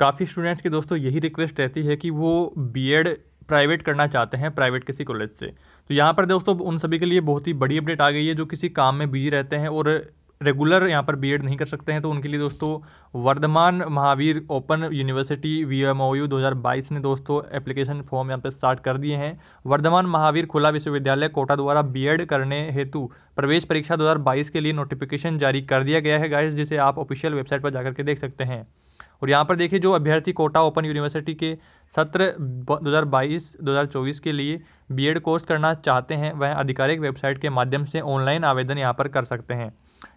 काफ़ी स्टूडेंट्स की दोस्तों यही रिक्वेस्ट रहती है कि वो बीएड प्राइवेट करना चाहते हैं प्राइवेट किसी कॉलेज से तो यहाँ पर दोस्तों उन सभी के लिए बहुत ही बड़ी अपडेट आ गई है जो किसी काम में बिजी रहते हैं और रेगुलर यहाँ पर बीएड नहीं कर सकते हैं तो उनके लिए दोस्तों Vardhaman Mahaveer open university V M O U दो ने दोस्तों एप्लीकेशन फॉर्म यहाँ पर स्टार्ट कर दिए हैं वर्धमान महावीर खुला विश्वविद्यालय कोटा द्वारा बीएड करने हेतु प्रवेश परीक्षा 2022 के लिए नोटिफिकेशन जारी कर दिया गया है गाइस जिसे आप ऑफिशियल वेबसाइट पर जाकर के देख सकते हैं और यहाँ पर देखिए जो अभ्यर्थी कोटा ओपन यूनिवर्सिटी के सत्र 2022-2024 के लिए बीएड कोर्स करना चाहते हैं वह आधिकारिक वेबसाइट के माध्यम से ऑनलाइन आवेदन यहाँ पर कर सकते हैं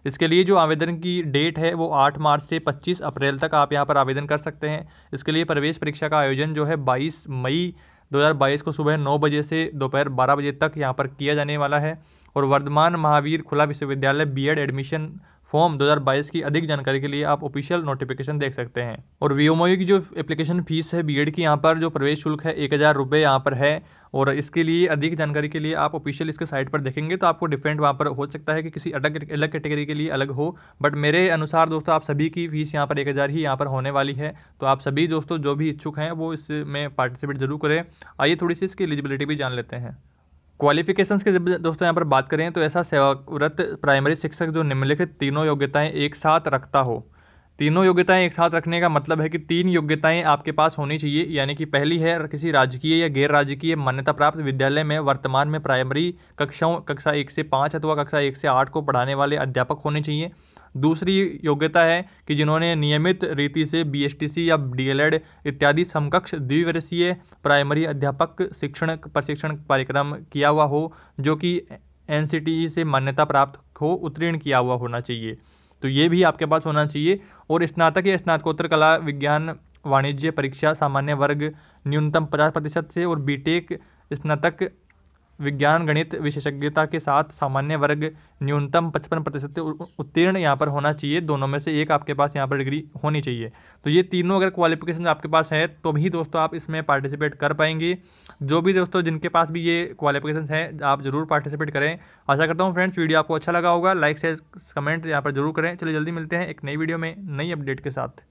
इसके लिए जो आवेदन की डेट है वो 8 मार्च से 25 अप्रैल तक आप यहाँ पर आवेदन कर सकते हैं इसके लिए प्रवेश परीक्षा का आयोजन जो है बाईस मई 2022 को सुबह नौ बजे से दोपहर बारह बजे तक यहाँ पर किया जाने वाला है और वर्धमान महावीर खुला विश्वविद्यालय बीएड एडमिशन फॉर्म 2022 की अधिक जानकारी के लिए आप ऑफिशियल नोटिफिकेशन देख सकते हैं और वीओमोयू की जो एप्लीकेशन फीस है बीएड की यहाँ पर जो प्रवेश शुल्क है एक हज़ार रुपये यहाँ पर है और इसके लिए अधिक जानकारी के लिए आप ऑफिशियल इसके साइट पर देखेंगे तो आपको डिफरेंट वहाँ पर हो सकता है कि किसी अलग अलग कैटेगरी के लिए अलग हो बट मेरे अनुसार दोस्तों आप सभी की फीस यहाँ पर एक हज़ार ही यहाँ पर होने वाली है तो आप सभी दोस्तों जो भी इच्छुक हैं वो इसमें पार्टिसिपेट जरूर करें आइए थोड़ी सी इसकी एलिजिबिलिटी भी जान लेते हैं क्वालिफिकेशन की जब दोस्तों यहाँ पर बात करें तो ऐसा सेवाव्रत प्राइमरी शिक्षक जो निम्नलिखित तीनों योग्यताएं एक साथ रखता हो तीनों योग्यताएं एक साथ रखने का मतलब है कि तीन योग्यताएं आपके पास होनी चाहिए यानी कि पहली है किसी राजकीय या गैर राजकीय मान्यता प्राप्त विद्यालय में वर्तमान में प्राइमरी कक्षाओं कक्षा एक से पाँच अथवा कक्षा एक से आठ को पढ़ाने वाले अध्यापक होने चाहिए दूसरी योग्यता है कि जिन्होंने नियमित रीति से सी या एड इत्यादि समकक्ष द्विवर्षीय प्राइमरी अध्यापक शिक्षण प्रशिक्षण कार्यक्रम किया हुआ हो जो कि एन e से मान्यता प्राप्त हो उत्तीर्ण किया हुआ होना चाहिए तो ये भी आपके पास होना चाहिए और स्नातक या स्नातकोत्तर कला विज्ञान वाणिज्य परीक्षा सामान्य वर्ग न्यूनतम पचास प्रतिशत से और बीटेक स्नातक विज्ञान गणित विशेषज्ञता के साथ सामान्य वर्ग न्यूनतम पचपन प्रतिशत उत्तीर्ण यहाँ पर होना चाहिए दोनों में से एक आपके पास यहाँ पर डिग्री होनी चाहिए तो ये तीनों अगर क्वालिफिकेशन आपके पास है तो भी दोस्तों आप इसमें पार्टिसिपेट कर पाएंगे जो भी दोस्तों जिनके पास भी ये क्वालिफिकेशन हैं आप जरूर पार्टिसिपेट करें आशा करता हूँ फ्रेंड्स वीडियो आपको अच्छा लगा होगा लाइक शेयर कमेंट यहाँ पर जरूर करें चलिए जल्दी मिलते हैं एक नई वीडियो में नई अपडेट के साथ